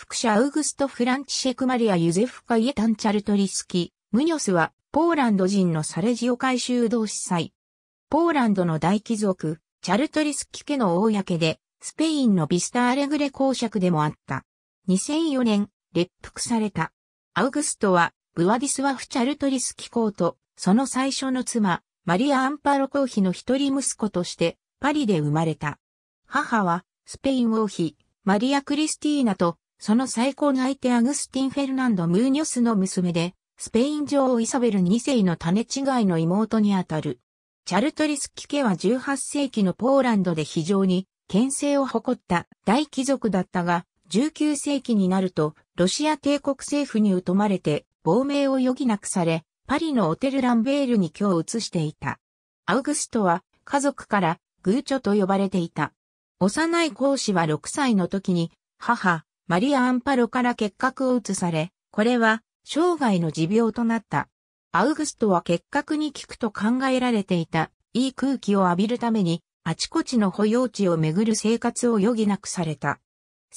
副社アウグスト・フランチシェク・マリア・ユゼフ・カイエタン・チャルトリスキ、ムニョスは、ポーランド人のサレジオ回州同司祭。ポーランドの大貴族、チャルトリスキ家の公で、スペインのビスタ・アレグレ公爵でもあった。2004年、列服された。アウグストは、ブワディスワフ・チャルトリスキ公と、その最初の妻、マリア・アンパロ公妃の一人息子として、パリで生まれた。母は、スペイン王妃、マリア・クリスティーナと、その最高の相手アグスティン・フェルナンド・ムーニョスの娘で、スペイン女王イサベル2世の種違いの妹にあたる。チャルトリスキ家は18世紀のポーランドで非常に牽制を誇った大貴族だったが、19世紀になるとロシア帝国政府に疎まれて亡命を余儀なくされ、パリのオテルランベールに居を移していた。アウグストは家族からグーチョと呼ばれていた。幼い講師は6歳の時に母、マリア・アンパロから結核を移され、これは生涯の持病となった。アウグストは結核に効くと考えられていた、いい空気を浴びるために、あちこちの保養地を巡る生活を余儀なくされた。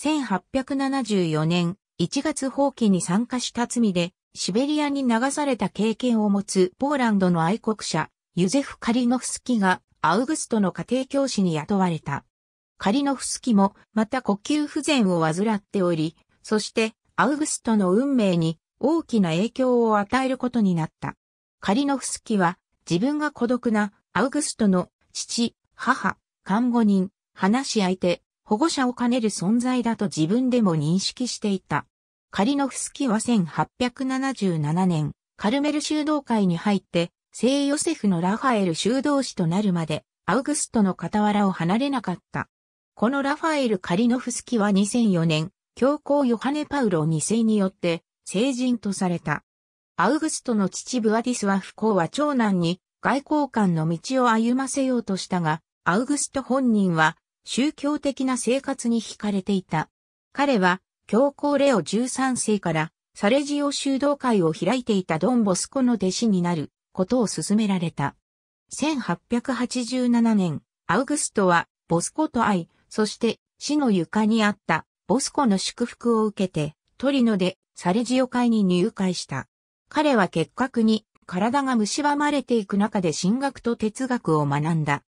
1874年1月放棄に参加した罪で、シベリアに流された経験を持つポーランドの愛国者、ユゼフ・カリノフスキがアウグストの家庭教師に雇われた。カリノフスキもまた呼吸不全を患っており、そしてアウグストの運命に大きな影響を与えることになった。カリノフスキは自分が孤独なアウグストの父、母、看護人、話し相手、保護者を兼ねる存在だと自分でも認識していた。カリノフスキは1877年、カルメル修道会に入って、聖ヨセフのラファエル修道士となるまで、アウグストの傍らを離れなかった。このラファエル・カリノフスキは2004年、教皇ヨハネ・パウロ2世によって成人とされた。アウグストの父ブアディスワフ公は長男に外交官の道を歩ませようとしたが、アウグスト本人は宗教的な生活に惹かれていた。彼は教皇レオ13世からサレジオ修道会を開いていたドン・ボスコの弟子になることを勧められた。1887年、アウグストはボスコと会い、そして死の床にあったボスコの祝福を受けてトリノでサレジオ会に入会した。彼は結核に体が蝕まれていく中で進学と哲学を学んだ。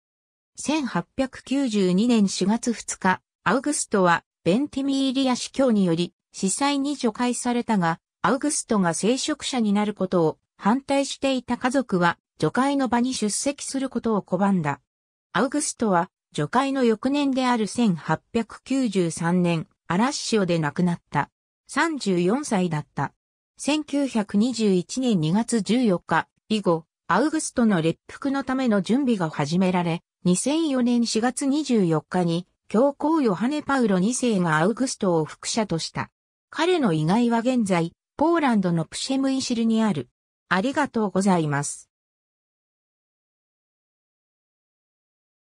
1892年4月2日、アウグストはベンティミーリア司教により司祭に除会されたが、アウグストが聖職者になることを反対していた家族は除会の場に出席することを拒んだ。アウグストは除海の翌年である1893年、嵐潮で亡くなった。34歳だった。1921年2月14日以後、アウグストの列服のための準備が始められ、2004年4月24日に、教皇ヨハネ・パウロ2世がアウグストを副者とした。彼の意外は現在、ポーランドのプシェムイシルにある。ありがとうございます。